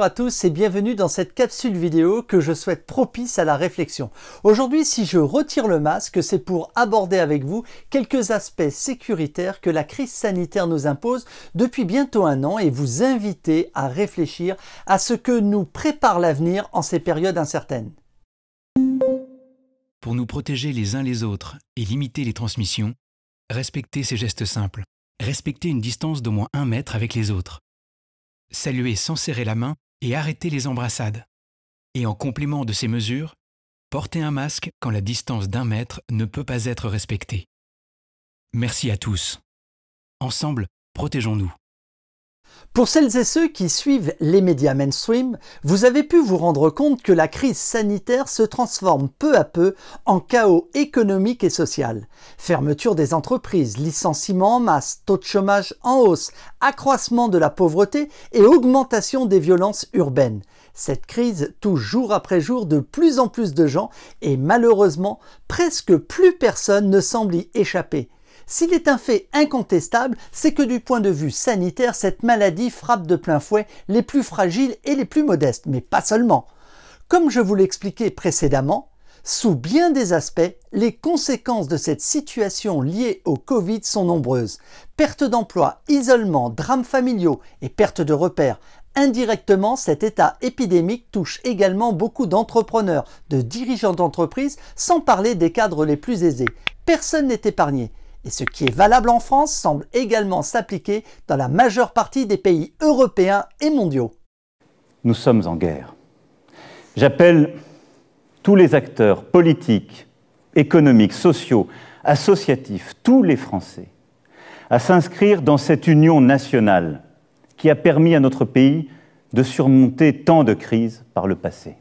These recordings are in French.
Bonjour à tous et bienvenue dans cette capsule vidéo que je souhaite propice à la réflexion. Aujourd'hui, si je retire le masque, c'est pour aborder avec vous quelques aspects sécuritaires que la crise sanitaire nous impose depuis bientôt un an et vous inviter à réfléchir à ce que nous prépare l'avenir en ces périodes incertaines. Pour nous protéger les uns les autres et limiter les transmissions, respectez ces gestes simples. Respectez une distance d'au moins un mètre avec les autres. Saluer sans serrer la main et arrêter les embrassades. Et en complément de ces mesures, porter un masque quand la distance d'un mètre ne peut pas être respectée. Merci à tous. Ensemble, protégeons-nous. Pour celles et ceux qui suivent les médias mainstream, vous avez pu vous rendre compte que la crise sanitaire se transforme peu à peu en chaos économique et social. Fermeture des entreprises, licenciements en masse, taux de chômage en hausse, accroissement de la pauvreté et augmentation des violences urbaines. Cette crise touche jour après jour de plus en plus de gens et malheureusement, presque plus personne ne semble y échapper. S'il est un fait incontestable, c'est que du point de vue sanitaire, cette maladie frappe de plein fouet les plus fragiles et les plus modestes, mais pas seulement. Comme je vous l'expliquais précédemment, sous bien des aspects, les conséquences de cette situation liée au Covid sont nombreuses. Perte d'emploi, isolement, drames familiaux et perte de repères. Indirectement, cet état épidémique touche également beaucoup d'entrepreneurs, de dirigeants d'entreprises, sans parler des cadres les plus aisés. Personne n'est épargné. Et ce qui est valable en France semble également s'appliquer dans la majeure partie des pays européens et mondiaux. Nous sommes en guerre. J'appelle tous les acteurs politiques, économiques, sociaux, associatifs, tous les Français, à s'inscrire dans cette union nationale qui a permis à notre pays de surmonter tant de crises par le passé.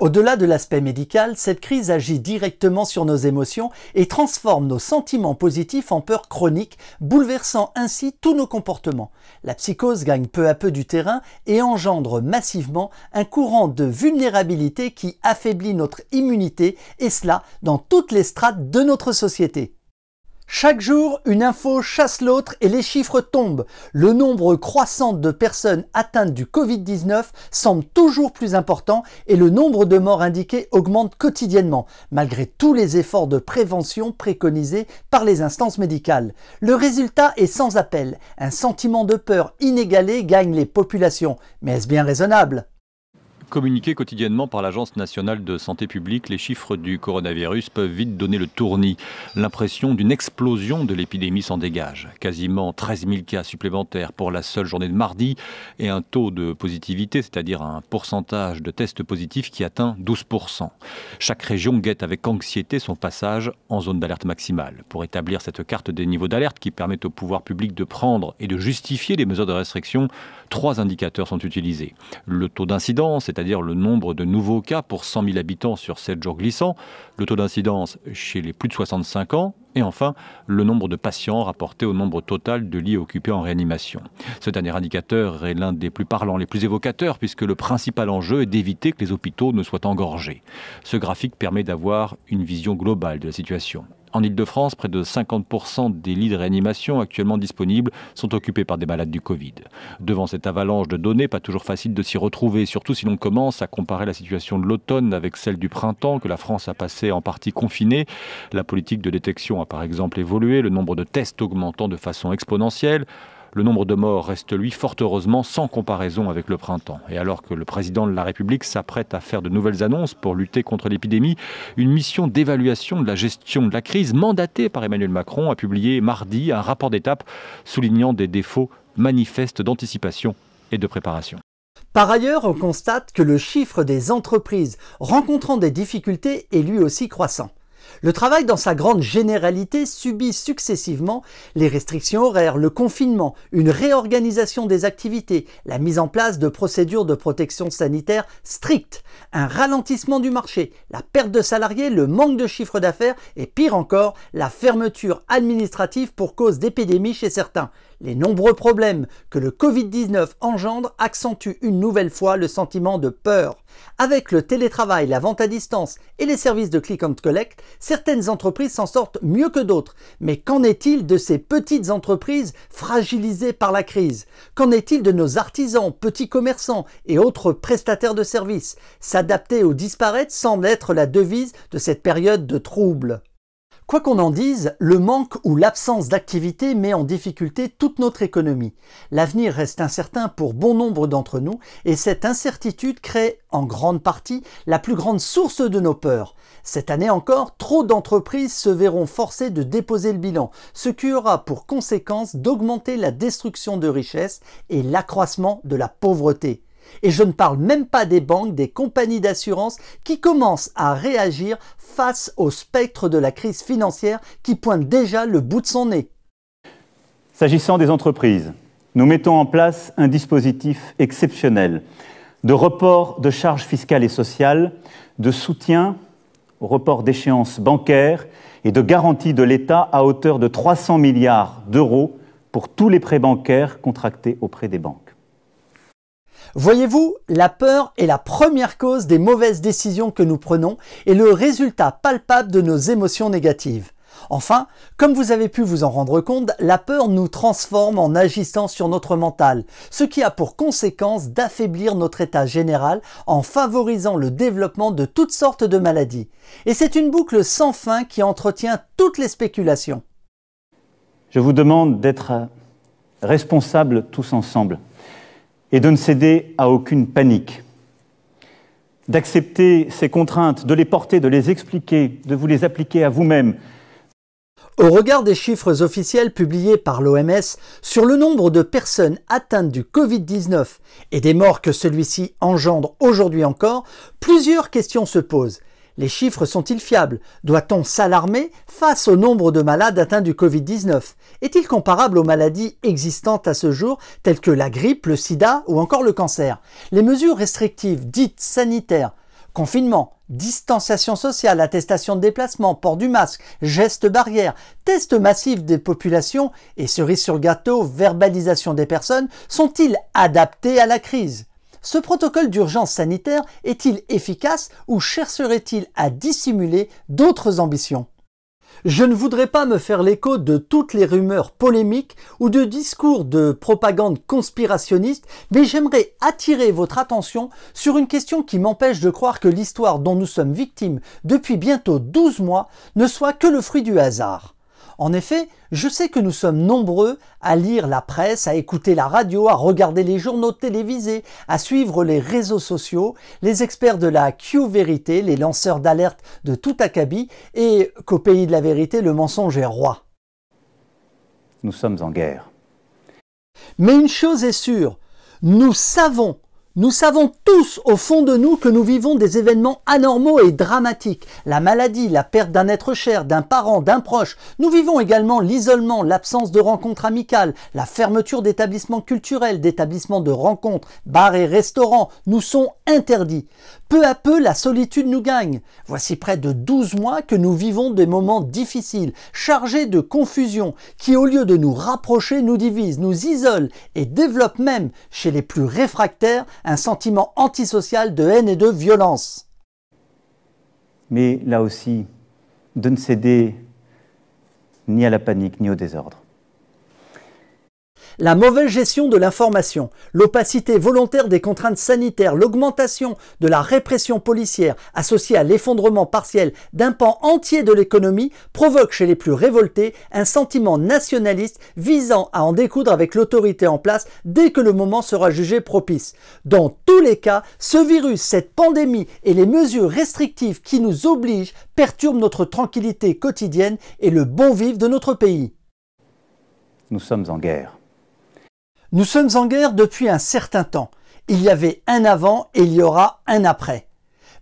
Au-delà de l'aspect médical, cette crise agit directement sur nos émotions et transforme nos sentiments positifs en peur chronique, bouleversant ainsi tous nos comportements. La psychose gagne peu à peu du terrain et engendre massivement un courant de vulnérabilité qui affaiblit notre immunité et cela dans toutes les strates de notre société. Chaque jour, une info chasse l'autre et les chiffres tombent. Le nombre croissant de personnes atteintes du Covid-19 semble toujours plus important et le nombre de morts indiquées augmente quotidiennement, malgré tous les efforts de prévention préconisés par les instances médicales. Le résultat est sans appel. Un sentiment de peur inégalé gagne les populations. Mais est-ce bien raisonnable Communiqués quotidiennement par l'Agence nationale de santé publique, les chiffres du coronavirus peuvent vite donner le tournis. L'impression d'une explosion de l'épidémie s'en dégage. Quasiment 13 000 cas supplémentaires pour la seule journée de mardi et un taux de positivité, c'est-à-dire un pourcentage de tests positifs qui atteint 12 Chaque région guette avec anxiété son passage en zone d'alerte maximale. Pour établir cette carte des niveaux d'alerte qui permet au pouvoir public de prendre et de justifier les mesures de restriction, trois indicateurs sont utilisés. Le taux d'incidence, à c'est-à-dire le nombre de nouveaux cas pour 100 000 habitants sur 7 jours glissants, le taux d'incidence chez les plus de 65 ans, et enfin le nombre de patients rapportés au nombre total de lits occupés en réanimation. Ce dernier indicateur est l'un des plus parlants, les plus évocateurs, puisque le principal enjeu est d'éviter que les hôpitaux ne soient engorgés. Ce graphique permet d'avoir une vision globale de la situation. En Ile-de-France, près de 50% des lits de réanimation actuellement disponibles sont occupés par des malades du Covid. Devant cette avalanche de données, pas toujours facile de s'y retrouver, surtout si l'on commence à comparer la situation de l'automne avec celle du printemps que la France a passé en partie confinée. La politique de détection a par exemple évolué, le nombre de tests augmentant de façon exponentielle. Le nombre de morts reste, lui, fort heureusement sans comparaison avec le printemps. Et alors que le président de la République s'apprête à faire de nouvelles annonces pour lutter contre l'épidémie, une mission d'évaluation de la gestion de la crise mandatée par Emmanuel Macron a publié mardi un rapport d'étape soulignant des défauts manifestes d'anticipation et de préparation. Par ailleurs, on constate que le chiffre des entreprises rencontrant des difficultés est lui aussi croissant. Le travail dans sa grande généralité subit successivement les restrictions horaires, le confinement, une réorganisation des activités, la mise en place de procédures de protection sanitaire strictes, un ralentissement du marché, la perte de salariés, le manque de chiffre d'affaires et pire encore, la fermeture administrative pour cause d'épidémie chez certains. Les nombreux problèmes que le Covid-19 engendre accentuent une nouvelle fois le sentiment de peur. Avec le télétravail, la vente à distance et les services de click and collect, certaines entreprises s'en sortent mieux que d'autres. Mais qu'en est-il de ces petites entreprises fragilisées par la crise Qu'en est-il de nos artisans, petits commerçants et autres prestataires de services S'adapter ou disparaître semble être la devise de cette période de troubles. Quoi qu'on en dise, le manque ou l'absence d'activité met en difficulté toute notre économie. L'avenir reste incertain pour bon nombre d'entre nous et cette incertitude crée en grande partie la plus grande source de nos peurs. Cette année encore, trop d'entreprises se verront forcées de déposer le bilan, ce qui aura pour conséquence d'augmenter la destruction de richesses et l'accroissement de la pauvreté. Et je ne parle même pas des banques, des compagnies d'assurance qui commencent à réagir face au spectre de la crise financière qui pointe déjà le bout de son nez. S'agissant des entreprises, nous mettons en place un dispositif exceptionnel de report de charges fiscales et sociales, de soutien au report d'échéances bancaires et de garantie de l'État à hauteur de 300 milliards d'euros pour tous les prêts bancaires contractés auprès des banques. Voyez-vous, la peur est la première cause des mauvaises décisions que nous prenons et le résultat palpable de nos émotions négatives. Enfin, comme vous avez pu vous en rendre compte, la peur nous transforme en agissant sur notre mental, ce qui a pour conséquence d'affaiblir notre état général en favorisant le développement de toutes sortes de maladies. Et c'est une boucle sans fin qui entretient toutes les spéculations. Je vous demande d'être responsables tous ensemble et de ne céder à aucune panique. D'accepter ces contraintes, de les porter, de les expliquer, de vous les appliquer à vous-même. Au regard des chiffres officiels publiés par l'OMS sur le nombre de personnes atteintes du Covid-19 et des morts que celui-ci engendre aujourd'hui encore, plusieurs questions se posent. Les chiffres sont-ils fiables Doit-on s'alarmer face au nombre de malades atteints du Covid-19 Est-il comparable aux maladies existantes à ce jour, telles que la grippe, le sida ou encore le cancer Les mesures restrictives dites sanitaires, confinement, distanciation sociale, attestation de déplacement, port du masque, gestes barrières, tests massifs des populations et cerise sur gâteau, verbalisation des personnes, sont-ils adaptés à la crise ce protocole d'urgence sanitaire est-il efficace ou chercherait-il à dissimuler d'autres ambitions je ne voudrais pas me faire l'écho de toutes les rumeurs polémiques ou de discours de propagande conspirationniste, mais j'aimerais attirer votre attention sur une question qui m'empêche de croire que l'histoire dont nous sommes victimes depuis bientôt 12 mois ne soit que le fruit du hasard. En effet, je sais que nous sommes nombreux à lire la presse, à écouter la radio, à regarder les journaux télévisés, à suivre les réseaux sociaux, les experts de la Q-vérité, les lanceurs d'alerte de tout acabit, et qu'au pays de la vérité, le mensonge est roi. Nous sommes en guerre. Mais une chose est sûre, nous savons nous savons tous au fond de nous que nous vivons des événements anormaux et dramatiques. La maladie, la perte d'un être cher, d'un parent, d'un proche. Nous vivons également l'isolement, l'absence de rencontres amicales, la fermeture d'établissements culturels, d'établissements de rencontres, bars et restaurants nous sont interdits. Peu à peu, la solitude nous gagne. Voici près de 12 mois que nous vivons des moments difficiles, chargés de confusion, qui au lieu de nous rapprocher, nous divisent, nous isolent et développent même, chez les plus réfractaires, un sentiment antisocial de haine et de violence. Mais là aussi, de ne céder ni à la panique ni au désordre. La mauvaise gestion de l'information, l'opacité volontaire des contraintes sanitaires, l'augmentation de la répression policière associée à l'effondrement partiel d'un pan entier de l'économie provoquent chez les plus révoltés un sentiment nationaliste visant à en découdre avec l'autorité en place dès que le moment sera jugé propice. Dans tous les cas, ce virus, cette pandémie et les mesures restrictives qui nous obligent perturbent notre tranquillité quotidienne et le bon vivre de notre pays. Nous sommes en guerre. Nous sommes en guerre depuis un certain temps. Il y avait un avant et il y aura un après.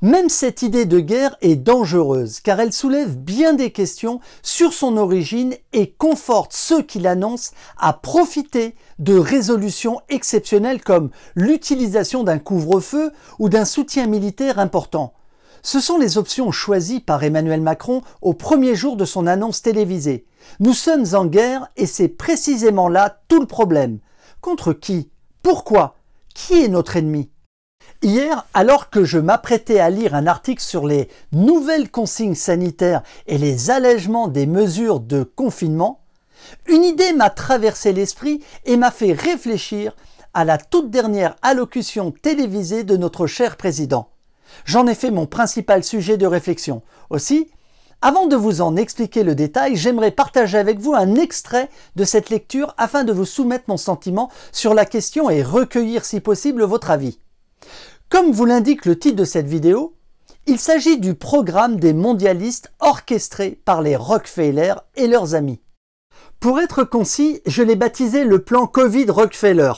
Même cette idée de guerre est dangereuse car elle soulève bien des questions sur son origine et conforte ceux qui l'annoncent à profiter de résolutions exceptionnelles comme l'utilisation d'un couvre-feu ou d'un soutien militaire important. Ce sont les options choisies par Emmanuel Macron au premier jour de son annonce télévisée. Nous sommes en guerre et c'est précisément là tout le problème. Contre qui Pourquoi Qui est notre ennemi Hier, alors que je m'apprêtais à lire un article sur les nouvelles consignes sanitaires et les allègements des mesures de confinement, une idée m'a traversé l'esprit et m'a fait réfléchir à la toute dernière allocution télévisée de notre cher président. J'en ai fait mon principal sujet de réflexion. Aussi, avant de vous en expliquer le détail, j'aimerais partager avec vous un extrait de cette lecture afin de vous soumettre mon sentiment sur la question et recueillir si possible votre avis. Comme vous l'indique le titre de cette vidéo, il s'agit du programme des mondialistes orchestré par les Rockefeller et leurs amis. Pour être concis, je l'ai baptisé le plan Covid Rockefeller.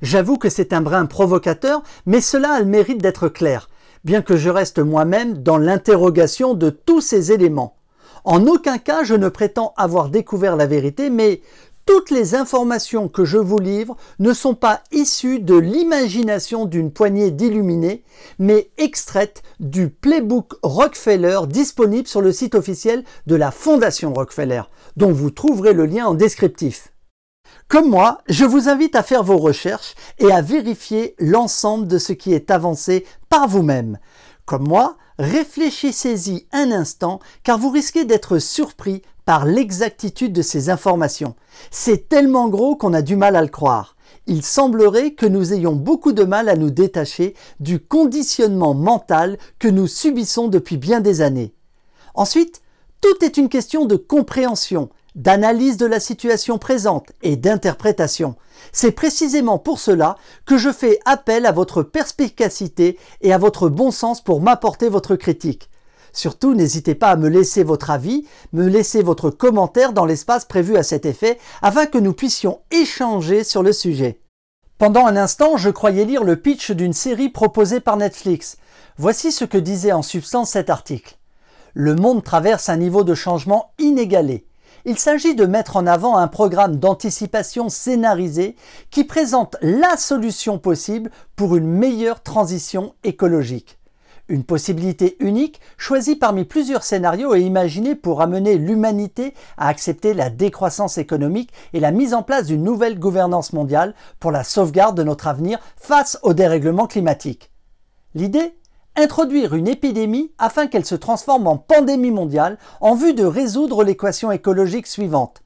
J'avoue que c'est un brin provocateur, mais cela a le mérite d'être clair bien que je reste moi-même dans l'interrogation de tous ces éléments. En aucun cas je ne prétends avoir découvert la vérité, mais toutes les informations que je vous livre ne sont pas issues de l'imagination d'une poignée d'illuminés, mais extraites du playbook Rockefeller disponible sur le site officiel de la Fondation Rockefeller, dont vous trouverez le lien en descriptif. Comme moi, je vous invite à faire vos recherches et à vérifier l'ensemble de ce qui est avancé par vous-même. Comme moi, réfléchissez-y un instant car vous risquez d'être surpris par l'exactitude de ces informations. C'est tellement gros qu'on a du mal à le croire. Il semblerait que nous ayons beaucoup de mal à nous détacher du conditionnement mental que nous subissons depuis bien des années. Ensuite, tout est une question de compréhension d'analyse de la situation présente et d'interprétation. C'est précisément pour cela que je fais appel à votre perspicacité et à votre bon sens pour m'apporter votre critique. Surtout, n'hésitez pas à me laisser votre avis, me laisser votre commentaire dans l'espace prévu à cet effet afin que nous puissions échanger sur le sujet. Pendant un instant, je croyais lire le pitch d'une série proposée par Netflix. Voici ce que disait en substance cet article. Le monde traverse un niveau de changement inégalé. Il s'agit de mettre en avant un programme d'anticipation scénarisé qui présente la solution possible pour une meilleure transition écologique. Une possibilité unique choisie parmi plusieurs scénarios et imaginée pour amener l'humanité à accepter la décroissance économique et la mise en place d'une nouvelle gouvernance mondiale pour la sauvegarde de notre avenir face au dérèglement climatique. L'idée introduire une épidémie afin qu'elle se transforme en pandémie mondiale en vue de résoudre l'équation écologique suivante.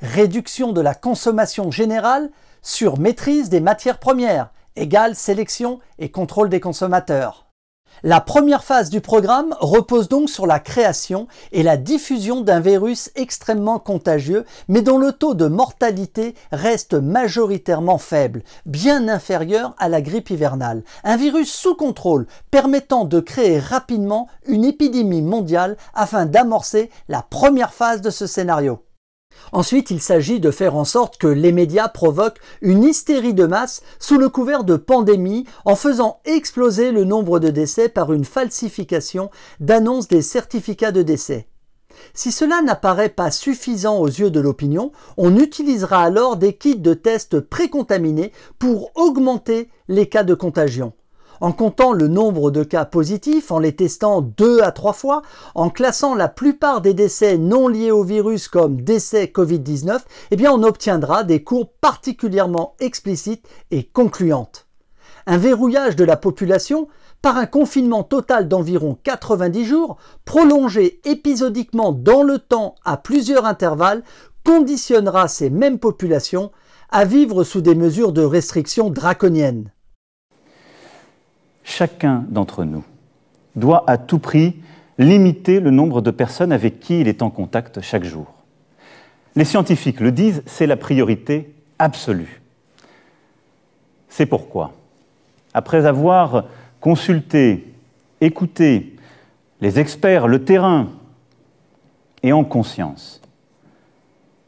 Réduction de la consommation générale sur maîtrise des matières premières, égale sélection et contrôle des consommateurs. La première phase du programme repose donc sur la création et la diffusion d'un virus extrêmement contagieux, mais dont le taux de mortalité reste majoritairement faible, bien inférieur à la grippe hivernale. Un virus sous contrôle permettant de créer rapidement une épidémie mondiale afin d'amorcer la première phase de ce scénario. Ensuite, il s'agit de faire en sorte que les médias provoquent une hystérie de masse sous le couvert de pandémie en faisant exploser le nombre de décès par une falsification d'annonces des certificats de décès. Si cela n'apparaît pas suffisant aux yeux de l'opinion, on utilisera alors des kits de tests précontaminés pour augmenter les cas de contagion en comptant le nombre de cas positifs, en les testant deux à trois fois, en classant la plupart des décès non liés au virus comme décès Covid-19, eh bien on obtiendra des courbes particulièrement explicites et concluantes. Un verrouillage de la population par un confinement total d'environ 90 jours, prolongé épisodiquement dans le temps à plusieurs intervalles, conditionnera ces mêmes populations à vivre sous des mesures de restriction draconiennes chacun d'entre nous doit à tout prix limiter le nombre de personnes avec qui il est en contact chaque jour. Les scientifiques le disent, c'est la priorité absolue. C'est pourquoi, après avoir consulté, écouté les experts, le terrain, et en conscience,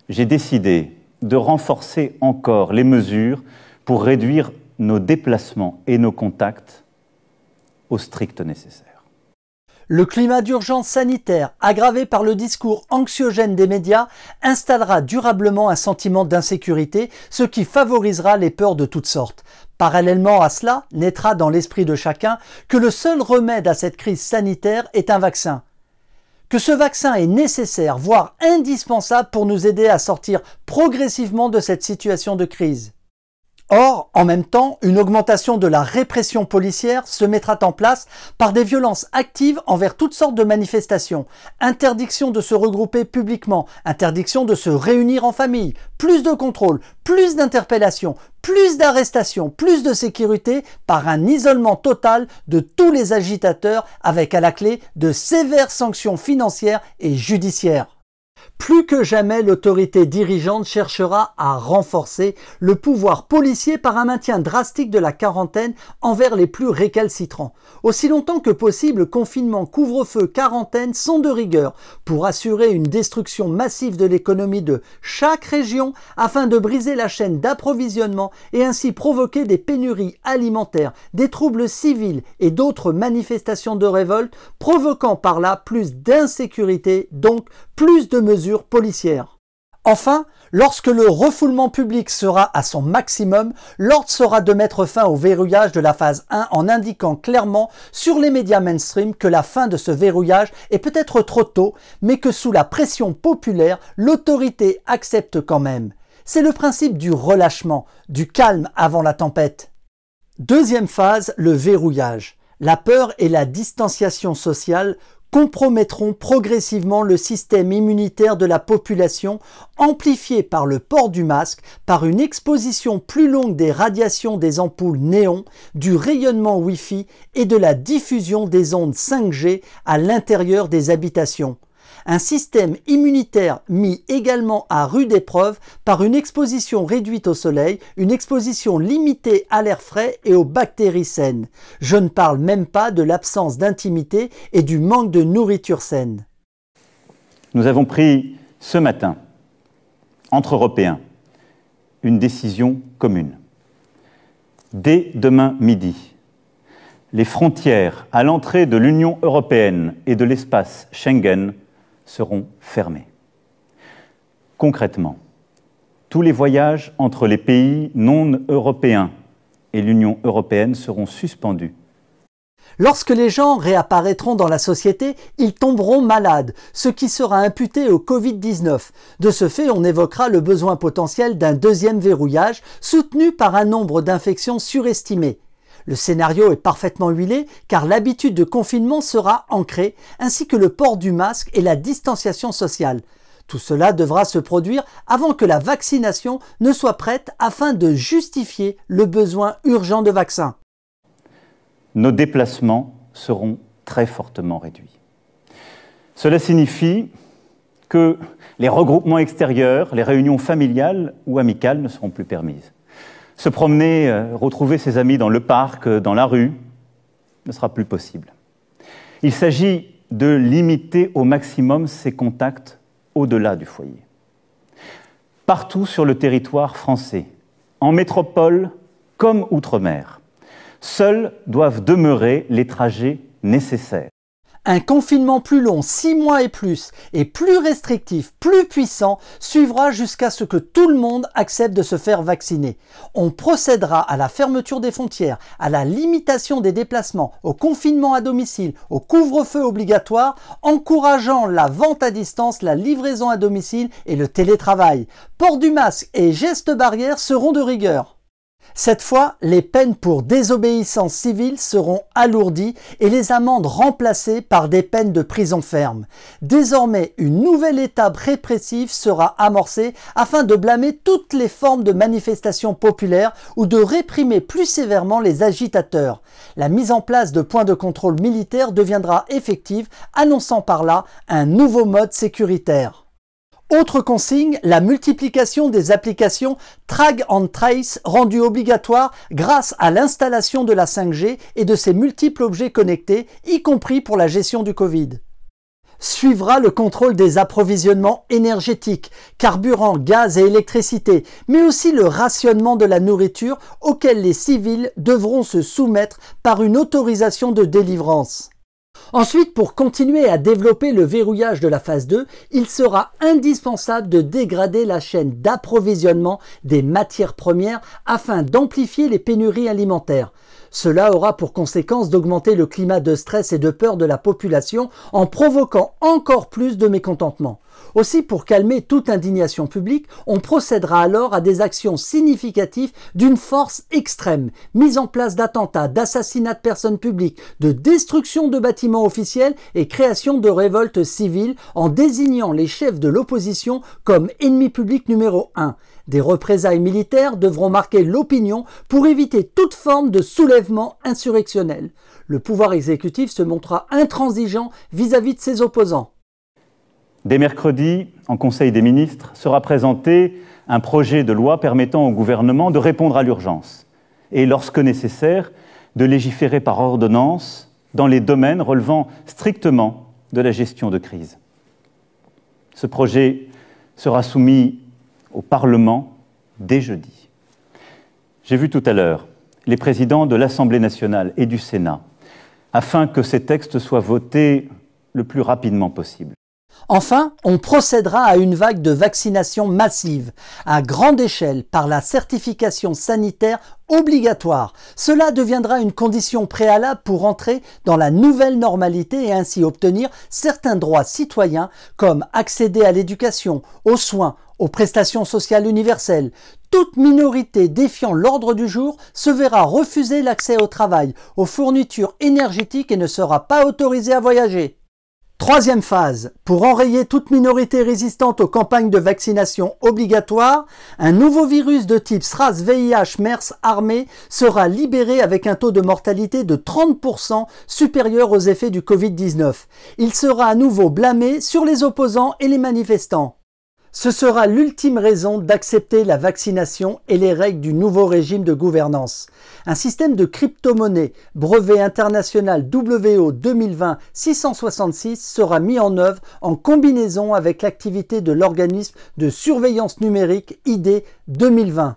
j'ai décidé de renforcer encore les mesures pour réduire nos déplacements et nos contacts au strict nécessaire. Le climat d'urgence sanitaire, aggravé par le discours anxiogène des médias, installera durablement un sentiment d'insécurité, ce qui favorisera les peurs de toutes sortes. Parallèlement à cela, naîtra dans l'esprit de chacun que le seul remède à cette crise sanitaire est un vaccin. Que ce vaccin est nécessaire, voire indispensable pour nous aider à sortir progressivement de cette situation de crise. Or, en même temps, une augmentation de la répression policière se mettra en place par des violences actives envers toutes sortes de manifestations. Interdiction de se regrouper publiquement, interdiction de se réunir en famille, plus de contrôles, plus d'interpellations, plus d'arrestations, plus de sécurité par un isolement total de tous les agitateurs avec à la clé de sévères sanctions financières et judiciaires. Plus que jamais, l'autorité dirigeante cherchera à renforcer le pouvoir policier par un maintien drastique de la quarantaine envers les plus récalcitrants. Aussi longtemps que possible, confinement, couvre-feu, quarantaine sont de rigueur pour assurer une destruction massive de l'économie de chaque région afin de briser la chaîne d'approvisionnement et ainsi provoquer des pénuries alimentaires, des troubles civils et d'autres manifestations de révolte, provoquant par là plus d'insécurité, donc plus de mesures policières. Enfin, lorsque le refoulement public sera à son maximum, l'ordre sera de mettre fin au verrouillage de la phase 1 en indiquant clairement sur les médias mainstream que la fin de ce verrouillage est peut-être trop tôt, mais que sous la pression populaire, l'autorité accepte quand même. C'est le principe du relâchement, du calme avant la tempête. Deuxième phase, le verrouillage. La peur et la distanciation sociale compromettront progressivement le système immunitaire de la population, amplifié par le port du masque, par une exposition plus longue des radiations des ampoules néons, du rayonnement Wi-Fi et de la diffusion des ondes 5G à l'intérieur des habitations un système immunitaire mis également à rude épreuve par une exposition réduite au soleil, une exposition limitée à l'air frais et aux bactéries saines. Je ne parle même pas de l'absence d'intimité et du manque de nourriture saine. Nous avons pris ce matin, entre Européens, une décision commune. Dès demain midi, les frontières à l'entrée de l'Union européenne et de l'espace Schengen seront fermés. Concrètement, tous les voyages entre les pays non européens et l'Union européenne seront suspendus Lorsque les gens réapparaîtront dans la société, ils tomberont malades, ce qui sera imputé au Covid-19. De ce fait, on évoquera le besoin potentiel d'un deuxième verrouillage, soutenu par un nombre d'infections surestimé. Le scénario est parfaitement huilé car l'habitude de confinement sera ancrée, ainsi que le port du masque et la distanciation sociale. Tout cela devra se produire avant que la vaccination ne soit prête afin de justifier le besoin urgent de vaccins. Nos déplacements seront très fortement réduits. Cela signifie que les regroupements extérieurs, les réunions familiales ou amicales ne seront plus permises se promener, euh, retrouver ses amis dans le parc, euh, dans la rue, ne sera plus possible. Il s'agit de limiter au maximum ses contacts au-delà du foyer. Partout sur le territoire français, en métropole comme outre-mer, seuls doivent demeurer les trajets nécessaires. Un confinement plus long, 6 mois et plus, et plus restrictif, plus puissant, suivra jusqu'à ce que tout le monde accepte de se faire vacciner. On procédera à la fermeture des frontières, à la limitation des déplacements, au confinement à domicile, au couvre-feu obligatoire, encourageant la vente à distance, la livraison à domicile et le télétravail. Port du masque et gestes barrières seront de rigueur. Cette fois, les peines pour désobéissance civile seront alourdies et les amendes remplacées par des peines de prison ferme. Désormais, une nouvelle étape répressive sera amorcée afin de blâmer toutes les formes de manifestations populaires ou de réprimer plus sévèrement les agitateurs. La mise en place de points de contrôle militaires deviendra effective, annonçant par là un nouveau mode sécuritaire. Autre consigne, la multiplication des applications Trag and Trace rendue obligatoire grâce à l'installation de la 5G et de ses multiples objets connectés, y compris pour la gestion du Covid. Suivra le contrôle des approvisionnements énergétiques, carburant, gaz et électricité, mais aussi le rationnement de la nourriture auquel les civils devront se soumettre par une autorisation de délivrance. Ensuite, pour continuer à développer le verrouillage de la phase 2, il sera indispensable de dégrader la chaîne d'approvisionnement des matières premières afin d'amplifier les pénuries alimentaires. Cela aura pour conséquence d'augmenter le climat de stress et de peur de la population en provoquant encore plus de mécontentement. Aussi, pour calmer toute indignation publique, on procédera alors à des actions significatives d'une force extrême, mise en place d'attentats, d'assassinats de personnes publiques, de destruction de bâtiments officiels et création de révoltes civiles en désignant les chefs de l'opposition comme ennemis publics numéro 1. Des représailles militaires devront marquer l'opinion pour éviter toute forme de soulèvement insurrectionnel. Le pouvoir exécutif se montrera intransigeant vis à -vis de ses opposants. Dès mercredi, en Conseil des ministres, sera présenté un projet de loi permettant au gouvernement de répondre à l'urgence et, lorsque nécessaire, de légiférer par ordonnance dans les domaines relevant strictement de la gestion de crise. Ce projet sera soumis au Parlement dès jeudi. J'ai vu tout à l'heure les présidents de l'Assemblée nationale et du Sénat afin que ces textes soient votés le plus rapidement possible. Enfin, on procédera à une vague de vaccination massive, à grande échelle, par la certification sanitaire obligatoire. Cela deviendra une condition préalable pour entrer dans la nouvelle normalité et ainsi obtenir certains droits citoyens comme accéder à l'éducation, aux soins, aux prestations sociales universelles. Toute minorité défiant l'ordre du jour se verra refuser l'accès au travail, aux fournitures énergétiques et ne sera pas autorisée à voyager. Troisième phase, pour enrayer toute minorité résistante aux campagnes de vaccination obligatoire, un nouveau virus de type SRAS, VIH, MERS, armé sera libéré avec un taux de mortalité de 30% supérieur aux effets du Covid-19. Il sera à nouveau blâmé sur les opposants et les manifestants. Ce sera l'ultime raison d'accepter la vaccination et les règles du nouveau régime de gouvernance. Un système de crypto-monnaie, brevet international WO 2020-666, sera mis en œuvre en combinaison avec l'activité de l'organisme de surveillance numérique ID 2020.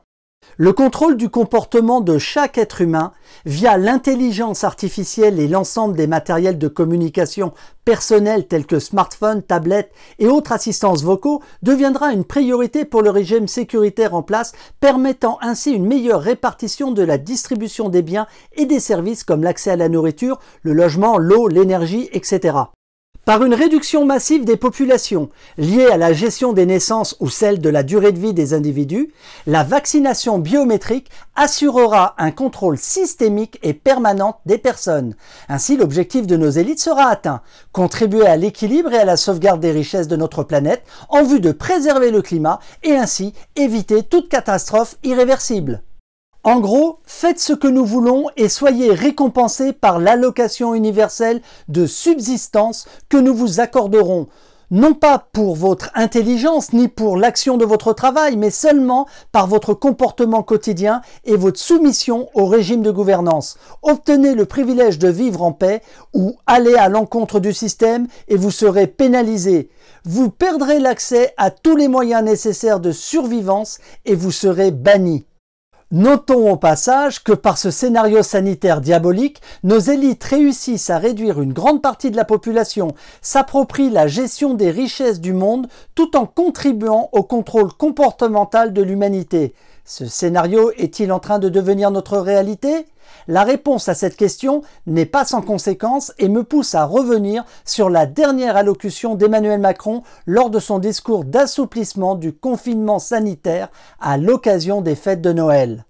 Le contrôle du comportement de chaque être humain via l'intelligence artificielle et l'ensemble des matériels de communication personnels tels que smartphones, tablettes et autres assistances vocaux deviendra une priorité pour le régime sécuritaire en place, permettant ainsi une meilleure répartition de la distribution des biens et des services comme l'accès à la nourriture, le logement, l'eau, l'énergie, etc. Par une réduction massive des populations liée à la gestion des naissances ou celle de la durée de vie des individus, la vaccination biométrique assurera un contrôle systémique et permanent des personnes. Ainsi, l'objectif de nos élites sera atteint, contribuer à l'équilibre et à la sauvegarde des richesses de notre planète en vue de préserver le climat et ainsi éviter toute catastrophe irréversible. En gros, faites ce que nous voulons et soyez récompensés par l'allocation universelle de subsistance que nous vous accorderons, non pas pour votre intelligence ni pour l'action de votre travail, mais seulement par votre comportement quotidien et votre soumission au régime de gouvernance. Obtenez le privilège de vivre en paix ou allez à l'encontre du système et vous serez pénalisé. Vous perdrez l'accès à tous les moyens nécessaires de survivance et vous serez banni. Notons au passage que par ce scénario sanitaire diabolique, nos élites réussissent à réduire une grande partie de la population, s'approprient la gestion des richesses du monde tout en contribuant au contrôle comportemental de l'humanité. Ce scénario est-il en train de devenir notre réalité la réponse à cette question n'est pas sans conséquence et me pousse à revenir sur la dernière allocution d'Emmanuel Macron lors de son discours d'assouplissement du confinement sanitaire à l'occasion des fêtes de Noël.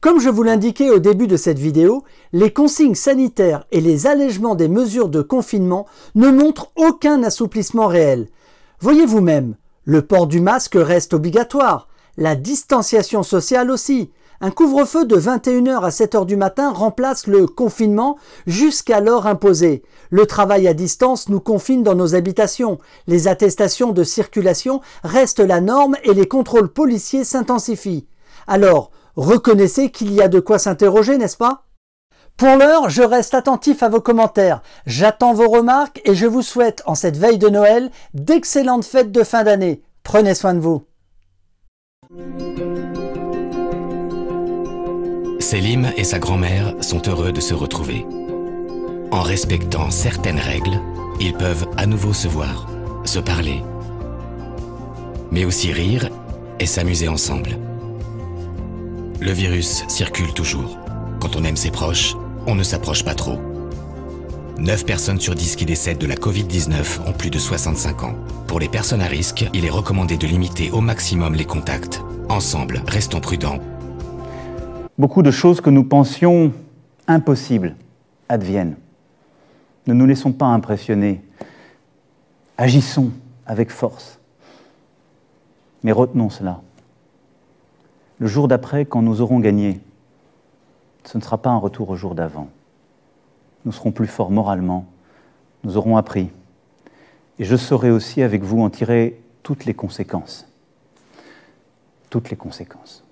Comme je vous l'indiquais au début de cette vidéo, les consignes sanitaires et les allègements des mesures de confinement ne montrent aucun assouplissement réel. Voyez vous-même, le port du masque reste obligatoire, la distanciation sociale aussi, un couvre-feu de 21h à 7h du matin remplace le confinement jusqu'alors imposé. Le travail à distance nous confine dans nos habitations. Les attestations de circulation restent la norme et les contrôles policiers s'intensifient. Alors, reconnaissez qu'il y a de quoi s'interroger, n'est-ce pas pour l'heure, je reste attentif à vos commentaires, j'attends vos remarques et je vous souhaite en cette veille de Noël d'excellentes fêtes de fin d'année. Prenez soin de vous. Selim et sa grand-mère sont heureux de se retrouver. En respectant certaines règles, ils peuvent à nouveau se voir, se parler, mais aussi rire et s'amuser ensemble. Le virus circule toujours. Quand on aime ses proches, on ne s'approche pas trop. 9 personnes sur 10 qui décèdent de la Covid-19 ont plus de 65 ans. Pour les personnes à risque, il est recommandé de limiter au maximum les contacts. Ensemble, restons prudents beaucoup de choses que nous pensions impossibles adviennent. Ne nous laissons pas impressionner. Agissons avec force. Mais retenons cela. Le jour d'après, quand nous aurons gagné, ce ne sera pas un retour au jour d'avant. Nous serons plus forts moralement, nous aurons appris. Et je saurai aussi avec vous en tirer toutes les conséquences. Toutes les conséquences.